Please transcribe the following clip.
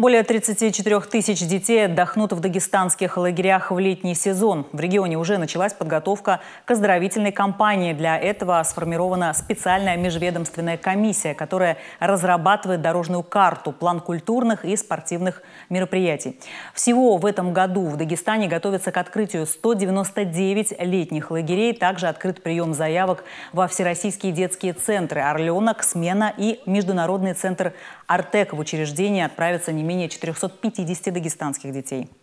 Более 34 тысяч детей отдохнут в дагестанских лагерях в летний сезон. В регионе уже началась подготовка к оздоровительной кампании. Для этого сформирована специальная межведомственная комиссия, которая разрабатывает дорожную карту, план культурных и спортивных мероприятий. Всего в этом году в Дагестане готовится к открытию 199 летних лагерей. Также открыт прием заявок во всероссийские детские центры «Орленок», «Смена» и Международный центр «Артек». В учреждение отправится немедленно менее 450 дагестанских детей.